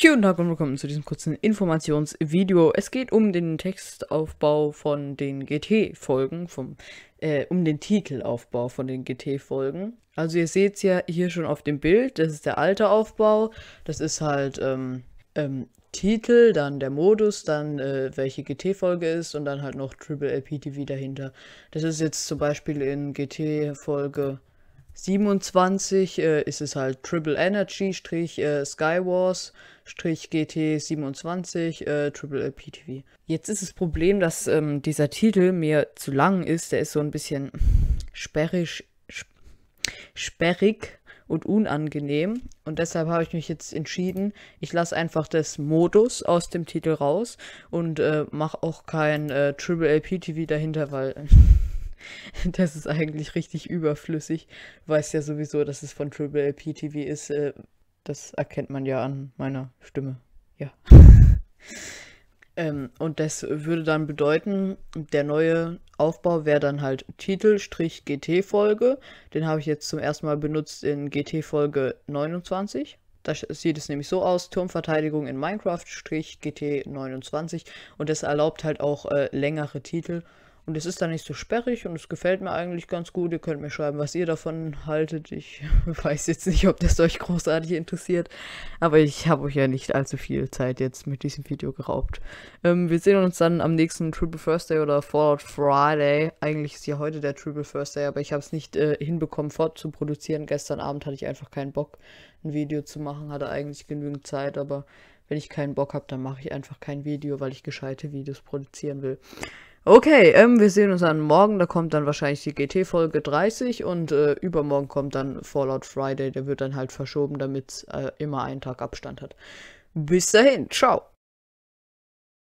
Guten Tag und willkommen zu diesem kurzen Informationsvideo. Es geht um den Textaufbau von den GT-Folgen, äh, um den Titelaufbau von den GT-Folgen. Also ihr seht es ja hier schon auf dem Bild, das ist der alte Aufbau, das ist halt ähm, ähm, Titel, dann der Modus, dann äh, welche GT-Folge ist und dann halt noch Triple LPTV dahinter. Das ist jetzt zum Beispiel in GT-Folge 27 äh, ist es halt Triple Energy Strich äh, Skywars Strich GT 27 äh, Triple LPTV. Jetzt ist das Problem, dass ähm, dieser Titel mir zu lang ist. Der ist so ein bisschen sperrig, sperrig und unangenehm. Und deshalb habe ich mich jetzt entschieden, ich lasse einfach das Modus aus dem Titel raus und äh, mache auch kein äh, Triple LPTV dahinter, weil Das ist eigentlich richtig überflüssig. Weiß ja sowieso, dass es von Triple LP TV ist. Äh, das erkennt man ja an meiner Stimme. Ja. ähm, und das würde dann bedeuten, der neue Aufbau wäre dann halt Titel-GT-Folge. Den habe ich jetzt zum ersten Mal benutzt in GT-Folge 29. Da sieht es nämlich so aus, Turmverteidigung in Minecraft-GT29 und das erlaubt halt auch äh, längere Titel. Und es ist dann nicht so sperrig und es gefällt mir eigentlich ganz gut. Ihr könnt mir schreiben, was ihr davon haltet. Ich weiß jetzt nicht, ob das euch großartig interessiert. Aber ich habe euch ja nicht allzu viel Zeit jetzt mit diesem Video geraubt. Ähm, wir sehen uns dann am nächsten Triple First Day oder Fallout Friday. Eigentlich ist ja heute der Triple First Day, aber ich habe es nicht äh, hinbekommen, fortzuproduzieren. Gestern Abend hatte ich einfach keinen Bock, ein Video zu machen. Hatte eigentlich genügend Zeit, aber wenn ich keinen Bock habe, dann mache ich einfach kein Video, weil ich gescheite Videos produzieren will. Okay, ähm, wir sehen uns dann morgen. Da kommt dann wahrscheinlich die GT-Folge 30 und äh, übermorgen kommt dann Fallout Friday. Der wird dann halt verschoben, damit es äh, immer einen Tag Abstand hat. Bis dahin, ciao.